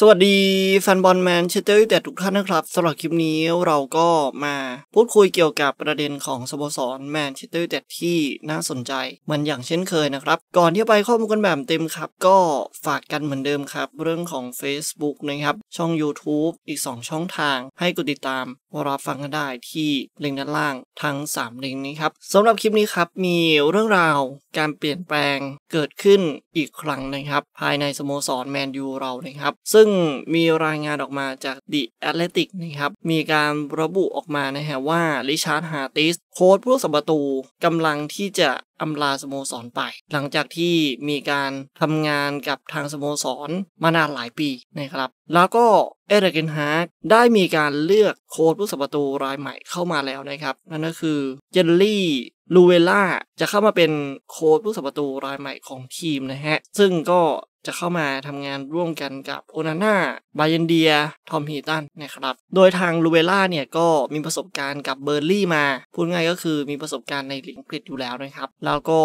สวัสดีแฟนบอลแมนเชสเตอร์แต่ทุกท่านนะครับสำหรับคลิปนี้เราก็มาพูดคุยเกี่ยวกับประเด็นของสโมสรแมนเชสเตอร์แต่ที่น่าสนใจ เหมือนอย่างเช่นเคยนะครับ ก่อนที่ไปข้อมูลกันแบบเต็มครับ ก็ฝากกันเหมือนเดิมครับ เรื่องของ Facebook นะครับช่อง YouTube อีก 2 ช่องทางให้กดติดตามรับฟังกันได้ที่ลิงก์ด้านล่างทั้ง3ลิงก์นี้ครับสำหรับคลิปนี้ครับมีเรื่องราวการเปลี่ยนแปลงเกิดขึ้นอีกครั้งนะครับ ภายในสโมสรแมนยูเรานะครับซึ่งึ่งมีรายงานออกมาจาก The Athletic นะครับ มีการระบุออกมานะฮะว่าริชาร์ดฮาร์ติสโค้ชผู้สับประตูกำลังที่จะอำลาสโมสรไป หลังจากที่มีการทำงานกับทางสโมสรมานานหลายปีนะครับ แล้วก็เอเดเกนฮาร์ดได้มีการเลือกโค้ชผู้สัประตูรายใหม่เข้ามาแล้วนะครับนั่นก็คือเจนลี่ลูเวล่าจะเข้ามาเป็นโค้ชผู้สัประตูรายใหม่ของทีมนะฮะ ซึ่งก็จะเข้ามาทำงานร่วมกันกับโอนาน่าบายันเดีย ทอมฮีตันนะครับโดยทางลูเวล่าเนี่ยก็มีประสบการณ์กับเบอร์ลี่มา พูดง่ายก็คือมีประสบการณ์ในลีกอังกฤษอยู่แล้วนะครับแล้วก็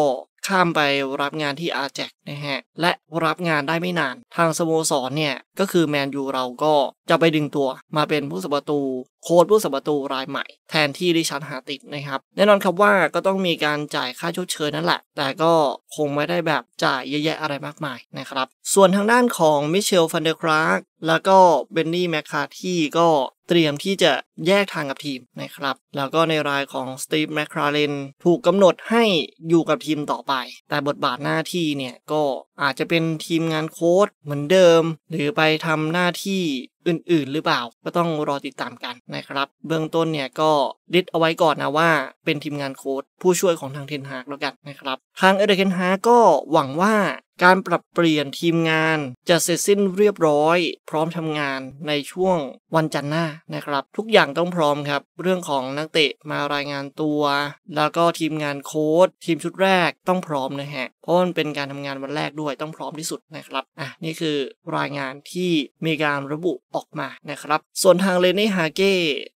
ข้ามไปรับงานที่อาแจกนะฮะ และรับงานได้ไม่นาน ทางสโมสรเนี่ย ก็คือแมนยูเราก็จะไปดึงตัวมาเป็นผู้สับประตู โค้ดผู้สับประตูรายใหม่ แทนที่ดิชันหาติดนะครับ แน่นอนครับว่าก็ต้องมีการจ่ายค่าชดเชยนั่นแหละ แต่ก็คงไม่ได้แบบจ่ายเยอะแยะอะไรมากมายนะครับ ส่วนทางด้านของมิเชลฟันเดอร์คราร์กแล้วก็เบนนี่แมคคาที่ก็เตรียมที่จะแยกทางกับทีมนะครับ แล้วก็ในรายของสตีฟแมคคาเรนถูกกำหนดให้อยู่กับทีมต่อไป แต่บทบาทหน้าที่เนี่ย ก็อาจจะเป็นทีมงานโค้ดเหมือนเดิม หรือไปทำหน้าที่อื่นๆ หรือเปล่า ก็ต้องรอติดตามกันนะครับ เบื้องต้นเนี่ยก็ดิดเอาไว้ก่อนนะว่า เป็นทีมงานโค้ดผู้ช่วยของทางเทนฮากแล้วกันนะครับทางเอเดเทนฮาก็หวังว่าการปรับเปลี่ยนทีมงานจะเสร็จสิ้นเรียบร้อย พร้อมทำงานในช่วงวันจันทร์หน้านะครับ ทุกอย่างต้องพร้อมครับ เรื่องของนักเตะมารายงานตัว แล้วก็ทีมงานโค้ดทีมชุดแรกต้องพร้อมนะฮะเพราะมันเป็นการทำงานวันแรกด้วยต้องพร้อมที่สุดนะครับอ่ะนี่คือรายงานที่มีการระบุออกมานะครับ ส่วนทางเลนน่ฮาเก้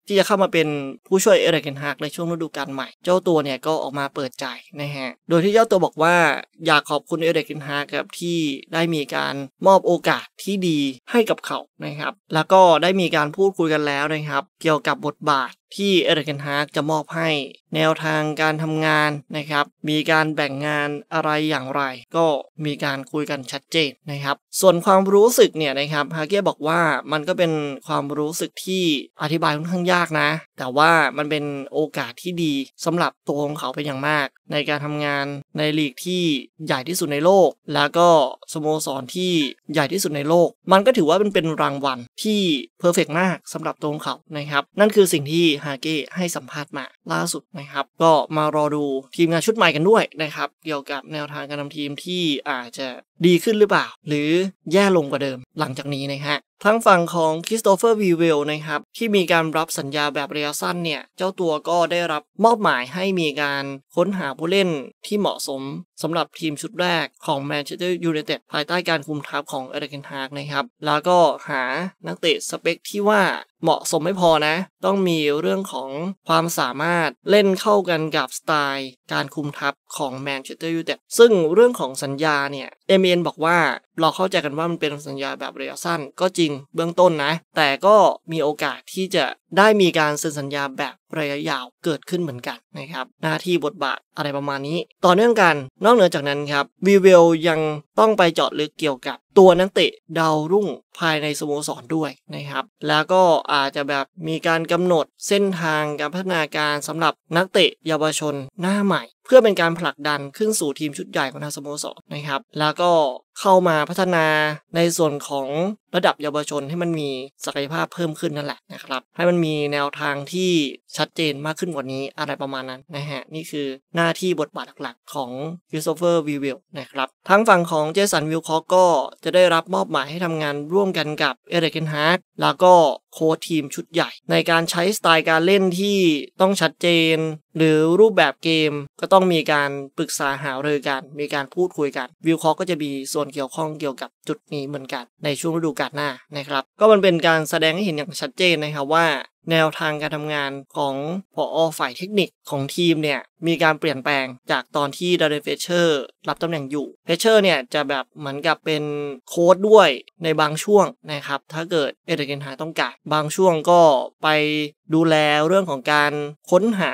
ที่จะเข้ามาเป็นผู้ช่วยเอเรกเกนฮากในช่วงฤดูกาลใหม่ เจ้าตัวเนี่ยก็ออกมาเปิดใจนะฮะโดยที่เจ้าตัวบอกว่าอยากขอบคุณเอเรกเกนฮากครับที่ได้มีการมอบโอกาสที่ดีให้กับเขานะครับ แล้วก็ได้มีการพูดคุยกันแล้วนะครับ เกี่ยวกับบทบาทที่เอริกเกนฮาร์กจะมอบให้แนวทางการทำงานนะครับ มีการแบ่งงานอะไรอย่างไร ก็มีการคุยกันชัดเจนนะครับ ส่วนความรู้สึกเนี่ยนะครับ ฮาเก้บอกว่ามันก็เป็นความรู้สึกที่อธิบายค่อนข้างยากนะ แต่ว่ามันเป็นโอกาสที่ดีสำหรับตัวของเขาเป็นอย่างมาก ในการทำงานในลีกที่ใหญ่ที่สุดในโลกและแล้วก็สโมสรที่ใหญ่ที่สุดในโลก มันก็ถือว่ามันเป็นรางวัลที่เพอร์เฟกมากสำหรับตัวงเขานะครับ นั่นคือสิ่งที่ฮาเก้ให้สัมภาษณ์มาล่าสุดนะครับ ก็มารอดูทีมงานชุดใหม่กันด้วยนะครับ เกี่ยวกับแนวทางการนำทีมที่อาจจะดีขึ้นหรือเปล่า หรือแย่ลงกว่าเดิมหลังจากนี้นะฮะทั้งฝั่งของคริสโตเฟอร์วีเวลนะครับที่มีการรับสัญญาแบบระยะสั้นเนี่ยเจ้าตัวก็ได้รับมอบหมายให้มีการค้นหาผู้เล่นที่เหมาะสมสำหรับทีมชุดแรกของแมนเชสเตอร์ยูไนเต็ดภายใต้การคุมทัพของเอเดนฮากนะครับแล้วก็หานักเตะสเปคที่ว่าเหมาะสมไม่พอนะ ต้องมีเรื่องของความสามารถเล่นเข้ากันกับสไตล์ การคุมทัพของแมนเชสเตอร์ยูไนเต็ดซึ่งเรื่องของสัญญาเนี่ยเอเมนบอกว่าเราเข้าใจกันว่ามันเป็นสัญญาแบบระยะสั้น ก็จริงเบื้องต้นนะ แต่ก็มีโอกาสที่จะได้มีการเซ็นสัญญาแบบระยะยาวเกิดขึ้นเหมือนกันนะครับ หน้าที่บทบาทอะไรประมาณนี้ ต่อเนื่องกันนอกเหนือจากนั้นครับวีเวลยังต้องไปเจาะลึกเกี่ยวกับ ตัวนักเตะดาวรุ่งภายในสโมสรด้วยนะครับ แล้วก็อาจจะแบบมีการกำหนดเส้นทางการพัฒนาการสำหรับนักเตะเยาวชนหน้าใหม่พื่อเป็นการผลักดันขึ้นสู่ทีมชุดใหญ่ของทางสโมสรนะครับ แล้วก็เข้ามาพัฒนาในส่วนของระดับเยาวชนให้มันมีศักยภาพเพิ่มขึ้นนั่นแหละนะครับ ให้มันมีแนวทางที่ชัดเจนมากขึ้นกว่านี้อะไรประมาณนั้นนะฮะ นี่คือหน้าที่บทบาทหลักๆของยูโซเฟอร์วิววลนะครับ ทั้งฝั่งของเจสันวิลคอก็จะได้รับมอบหมายให้ทำงานร่วมกันกับเอเรกเนฮาร์ดแล้วก็โค้ดทีมชุดใหญ่ ในการใช้สไตล์การเล่นที่ต้องชัดเจน หรือรูปแบบเกมก็ต้องมีการปรึกษาหารือกันมีการพูดคุยกัน วิวคอก็จะมีส่วนเกี่ยวข้องเกี่ยวกับจุดนี้เหมือนกันในช่วงฤดูกาลหน้านะครับ ก็มันเป็นการแสดงให้เห็นอย่างชัดเจนนะครับว่าแนวทางการทำงานของผออฝ่ายเทคนิคของทีมเนี่ย มีการเปลี่ยนแปลงจากตอนที่ดาร์เฟเชอร์รับตำแหน่งอยู่เฟเชอร์เนี่ยจะแบบเหมือนกับเป็นโค้ดด้วยในบางช่วงนะครับ ถ้าเกิดเอเดนหาต้องการบางช่วงก็ไปดูแลเรื่องของการค้นหา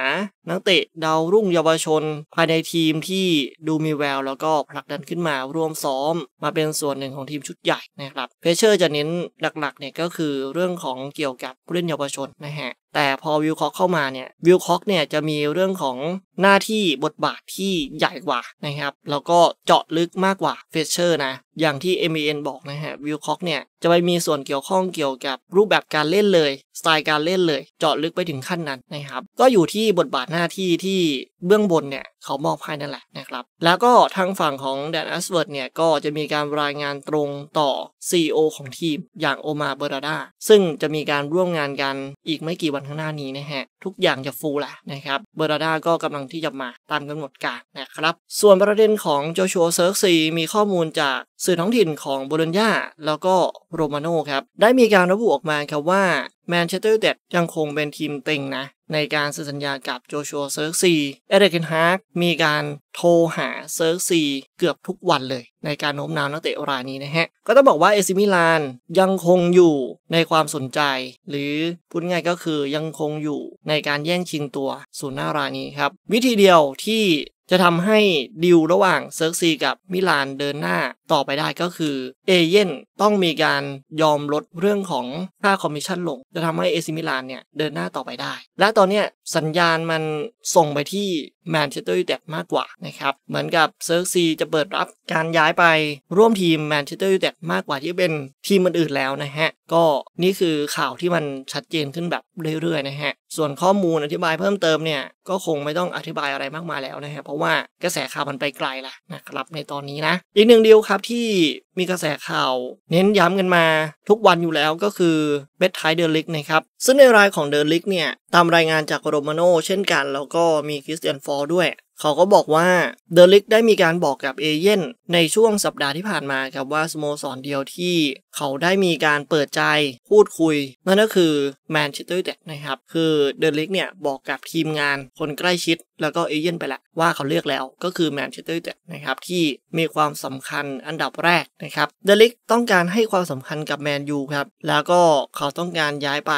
นักเตะ ดาว รุ่งเยาวชน ภายในทีมที่ดูมีแวว แล้วก็ผลักดันขึ้นมาร่วมซ้อมมาเป็นส่วนหนึ่งของทีมชุดใหญ่นะครับเพเชอร์ จะเน้นหลักๆเนี่ยก็คือเรื่องของเกี่ยวกับผู้เล่นเยาวชนนะฮะแต่พอวิลคอกเข้ามาเนี่ยวิลคอกเนี่ยจะมีเรื่องของหน้าที่บทบาทที่ใหญ่กว่านะครับแล้วก็เจาะลึกมากกว่าเฟเชอร์นะอย่างที่ MEN บอกนะฮะวิลคอกเนี่ยจะไปมีส่วนเกี่ยวข้องเกี่ยวกับรูปแบบการเล่นเลย สไตล์การเล่นเลย เจาะลึกไปถึงขั้นนั้นนะครับก็อยู่ที่บทบาทหน้าที่ที่เบื้องบนเนี่ยเขามอบให้นั่นแหละนะครับ แล้วก็ทางฝั่งของแดนแอสเวิร์ดเนี่ย ก็จะมีการรายงานตรงต่อ CEO ของทีมอย่างโอมาเบราดา ซึ่งจะมีการร่วมงานกันอีกไม่กี่วันข้างหน้านี้นะฮะ ทุกอย่างจะฟูแหละนะครับเบราดาก็กำลังที่จะมาตามกำหนดการนะครับ ส่วนประเด็นของโจชัวเซิร์กซีมีข้อมูลจากสื่อท้องถิ่นของโบโลญญา แล้วก็โรมาโน่ครับ ได้มีการระบุออกมาครับว่าแมนเชสเตอร์นเดดยังคงเป็นทีมเต็งนะในการสื่อสัญญากับโจชัวเซิร์กซีเอเดรเินฮาร์กมีการโทรหาเซิร์กซีเกือบทุกวันเลย ในการโน้มน้าวนักเตะรายนี้นะฮะ ก็ต้องบอกว่าเอซิมิลาน ยังคงอยู่ในความสนใจ หรือ พูดง่ายก็คือยังคงอยู่ในการแย่งชิงตัวศูนย์หน้ารายนี้ครับ วิธีเดียวที่จะทำให้ดิวระหว่างเซิร์กซีกับมิลานเดินหน้าต่อไปได้ก็คือ เอเย่นต้องมีการยอมลดเรื่องของค่าคอมมิชชั่นลง จะทำให้เอซิมิลานเนี่ยเดินหน้าต่อไปได้ และตอนนี้สัญญาณมันส่งไปที่แมนเชสเตอร์ยูไนเต็ดมากกว่านะครับเหมือนกับเซิร์กซีจะเปิดรับการย้ายไปร่วมทีมแมนเชสเตอร์ยูไนเต็ดมากกว่าที่เป็นทีมอื่นๆแล้วนะฮะก็นี่คือข่าวที่มันชัดเจนขึ้นแบบเรื่อยๆนะฮะ ส่วนข้อมูลอธิบายเพิ่มเติมเนี่ยก็คงไม่ต้องอธิบายอะไรมากมายแล้วนะฮะ เพราะว่ากระแสข่าวมันไปไกลแล้วนะครับในตอนนี้นะ อีกหนึ่งเดียวครับที่มีกระแสข่าว เน้นย้ำกันมาทุกวันอยู่แล้วก็คือเบสไทเดอร์ลิกนะครับ ซึ่งในรายของเดอร์ลิกเนี่ยตามรายงานจากโรมาโนเช่นกันแล้วก็มีคริสเตียนฟอร์ด้วยเขาก็บอกว่าเดลิกได้มีการบอกกับเอเย่นในช่วงสัปดาห์ที่ผ่านมาครับว่า สโมสรเดียวที่เขาได้มีการเปิดใจพูดคุยนั่นก็คือแมนเชสเตอร์ยูไนเต็ดนะครับ คือเดลิกเนี่ย บอกกับทีมงานคนใกล้ชิดแล้วก็เอเย่นไปละว่าเขาเลือกแล้วก็คือแมนเชสเตอร์ยูนเนะครับ ที่มีความสำคัญอันดับแรกนะครับเดลิกต้องการให้ความสำคัญกับแมนยูครับ แล้วก็เขาต้องการย้ายไป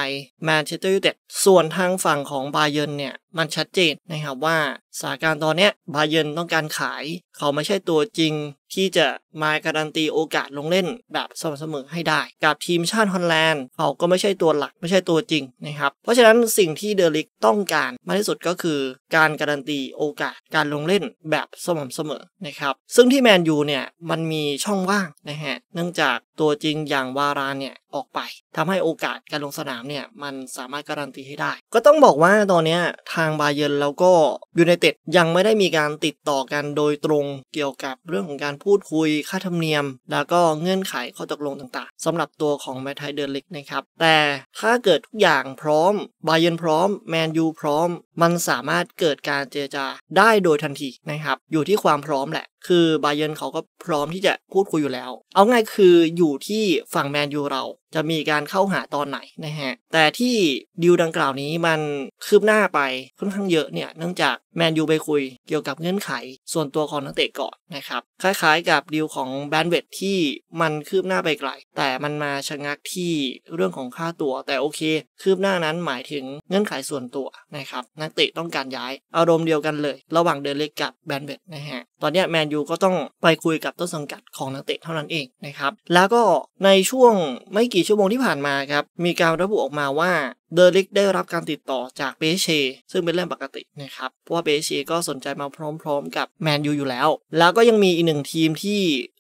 แมนเชสเตอร์ยูเต็ดส่วนทางฝั่งของบาเยนเนี่ยมันชัดเจนนะครับว่าสถานการณ์ตอนนี้บาเยนต้องการขายเขาไม่ใช่ตัวจริงที่จะมาการันตีโอกาสลงเล่นแบบสม่ำเสมอให้ได้ กับทีมชาติฮอลแลนด์เขาก็ไม่ใช่ตัวหลักไม่ใช่ตัวจริงนะครับเพราะฉะนั้นสิ่งที่เดลิกต้องการมากที่สุดก็คือการการันตีโอกาสการลงเล่น แบบสม่ำเสมอนะครับซึ่งที่แมนยูเนี่ยมันมีช่องว่างนะฮะเนื่องจากตัวจริงอย่างวารานเนี่ยออกไปทำให้โอกาสการลงสนามเนี่ยมันสามารถการันตีให้ได้ ก็ต้องบอกว่าตอนนี้ทางบาเยนแล้วก็ยูไนเต็ดยังไม่ได้มีการติดต่อกันโดยตรงเกี่ยวกับเรื่องของการพูดคุยค่าธรรมเนียม แล้วก็เงื่อนไขข้อตกลงต่างๆ สำหรับตัวของแมทไทเดอร์ลิกนะครับ แต่ถ้าเกิดทุกอย่างพร้อม บาเยนพร้อม แมนยูพร้อม มันสามารถเกิดการเจรจาได้โดยทันทีนะครับ อยู่ที่ความพร้อมแหละคือบาเยนเขาก็พร้อมที่จะพูดคุยอยู่แล้ว เอาง่ายคืออยู่ที่ฝั่งแมนยูเราจะมีการเข้าหาตอนไหนนะฮะแต่ที่ดิวดังกล่าวนี้มันคืบหน้าไปค่อนข้างเยอะเนี่ยเนื่องจากแมนยูไปคุยเกี่ยวกับเงื่อนไขส่วนตัวของนักเตะก่อนนะครับคล้ายๆกับดิวของแบนเวดที่มันคืบหน้าไปไกล แต่มันมาชะงักที่เรื่องของค่าตัว แต่โอเค คืบหน้านั้นหมายถึงเงื่อนไขส่วนตัวนะครับนักเตะต้องการย้ายอารมณ์เดียวกันเลย ระหว่างเดลิกกับแบนเวดนะฮะตอนนี้แมนยูก็ต้องไปคุยกับต้นสังกัดของนักเตะเท่านั้นเองนะครับ แล้วก็ในช่วงไม่กี่ชั่วโมงที่ผ่านมาครับ มีการระบุออกมาว่าเดอลิกได้รับการติดต่อจากเบเชซึ่งเป็นเรื่องปกตินะครับ เพราะว่าเบเชก็สนใจมาพร้อมๆ กับแมนยูอยู่แล้ว แล้วก็ยังมีอีกหนึ่งทีมที่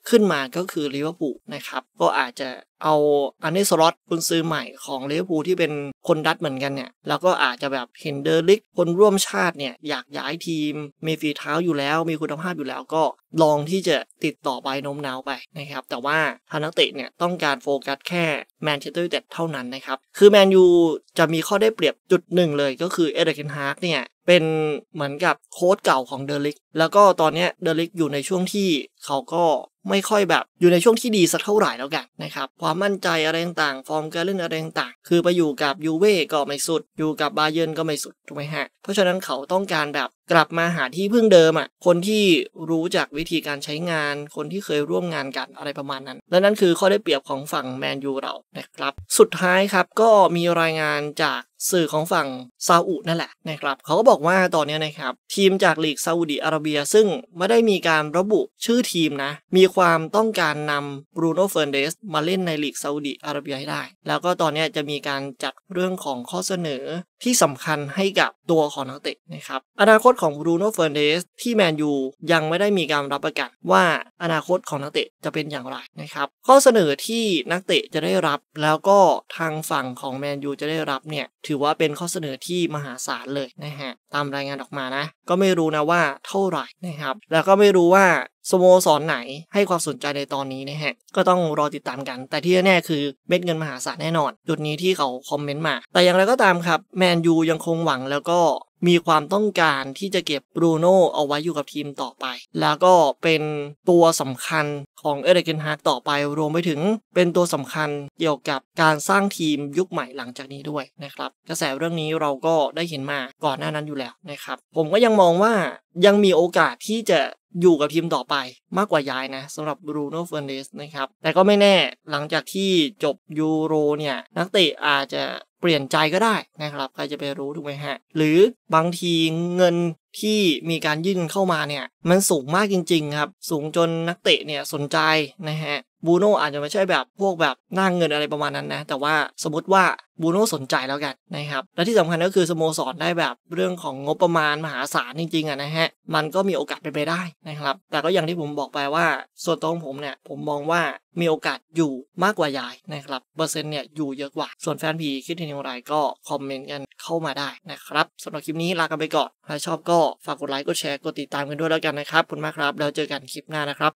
ขึ้นมาก็คือลิเวอร์พูลนะครับ ก็อาจจะเอาอันนี้สล็อตคุณซื้อใหม่ของลิเวอร์พูลที่เป็นคนดัตเหมือนกันเนี่ย แล้วก็อาจจะแบบเห็นเดอลิกคนร่วมชาติเนี่ย อยากย้ายทีมมีฝีเท้าอยู่แล้ว มีคุณภาพอยู่แล้วก็ลองที่จะติดต่อไปโน้มน้าวไปนะครับ แต่ว่าทานักเตะเนี่ยต้องการโฟกัสแค่ แมนเชสเตอร์ยูไนเต็ดเท่านั้นนะครับ คือแมนยูจะมีข้อได้เปรียบจุดหนึ่งเลยก็คือเอเดรียนฮาร์กเนี่ยเป็นเหมือนกับโค้ดเก่าของเดลิกแล้วก็ตอนนี้เดลิกอยู่ในช่วงที่เขาก็ไม่ค่อยแบบอยู่ในช่วงที่ดีสักเท่าไหร่แล้วกันนะครับ ความมั่นใจอะไรต่างๆฟอร์มการเล่นอะไรต่างๆคือไปอยู่กับยูเว่ก็ไม่สุด อยู่กับบาเยิร์นก็ไม่สุด ถูกไหมฮะ เพราะฉะนั้นเขาต้องการแบบ กลับมาหาที่พึ่งเดิมอะ่ะคนที่รู้จักวิธีการใช้งานคนที่เคยร่วมงานกันอะไรประมาณนั้นและนั่นคือข้อได้เปรียบของฝั่งแมนยูเรานะครับสุดท้ายครับก็มีรายงานจากสื่อของฝั่ง ซาอุ นั่นแหละนะครับ เขาก็บอกว่าตอนนี้นะครับ ทีมจากลีกซาอุดีอาระเบียซึ่งไม่ได้มีการระบุชื่อทีมนะ มีความต้องการนำบรูโน่เฟอร์เดสมาเล่นในลีกซาอุดีอาระเบียให้ได้ แล้วก็ตอนนี้จะมีการจัดเรื่องของข้อเสนอที่สำคัญให้กับตัวของนักเตะนะครับ อนาคตของบรูโน่เฟอร์เนสที่แมนยูยังไม่ได้มีการรับประกันว่าอนาคตของนักเตะจะเป็นอย่างไรนะครับข้อเสนอที่นักเตะจะได้รับ แล้วก็ทางฝั่งของแมนยูจะได้รับเนี่ยถือว่าเป็นข้อเสนอที่มหาศาลเลยนะฮะตามรายงานออกมานะ ก็ไม่รู้นะว่าเท่าไหร่นะครับ แล้วก็ไม่รู้ว่าสโมสรไหนให้ความสนใจในตอนนี้นะฮะ ก็ต้องรอติดตามกัน แต่ที่แน่คือเม็ดเงินมหาศาลแน่นอน จุดนี้ที่เขาคอมเมนต์มา แต่อย่างไรก็ตามครับ แมนยูยังคงหวังแล้วก็มีความต้องการที่จะเก็บบรูโน่เอาไว้อยู่กับทีมต่อไป แล้วก็เป็นตัวสำคัญของเอเดเกนฮาร์ต่อไป รวมไปถึงเป็นตัวสำคัญเกี่ยวกับการสร้างทีมยุคใหม่หลังจากนี้ด้วยนะครับ กระแสเรื่องนี้เราก็ได้เห็นมาก่อนหน้านั้นอยู่แล้วนะครับ ผมก็ยังมองว่ายังมีโอกาสที่จะอยู่กับทีมต่อไปมากกว่าย้ายนะสำหรับบรูโน่เฟอร์เนสนะครับ แต่ก็ไม่แน่หลังจากที่จบยูโรเนี่ย นักเตะอาจจะเปลี่ยนใจก็ได้นะครับ ใครจะไปรู้ถูกไหมฮะหรือบางทีเงินที่มีการยื่นเข้ามาเนี่ยมันสูงมากจริงๆครับสูงจนนักเตะเนี่ยสนใจนะฮะบูโน่อาจจะไม่ใช่แบบพวกแบบนั่งเงินอะไรประมาณนั้นนะแต่ว่าสมมติว่าบูโน่สนใจแล้วกันนะครับและที่สำคัญก็คือสโมสรได้แบบเรื่องของงบประมาณมหาศาลจริงๆอ่ะนะฮะมันก็มีโอกาสเป็นไปได้นะครับแต่ก็อย่างที่ผมบอกไปว่าส่วนตัวผมเนี่ยผมมองว่ามีโอกาสอยู่มากกว่ายายนะครับเปอร์เซ็นต์เนี่ยอยู่เยอะกว่าส่วนแฟนพีคิดเห็นอย่างไรก็คอมเมนต์กันเข้ามาได้นะครับสำหรับคลิปนี้ลากันไปก่อนถ้าชอบก็ฝากกดไลค์กดแชร์กดติดตามกันด้วยแล้วกันันนะครับ คุณมากครับ แล้วเจอกันคลิปหน้านะครับ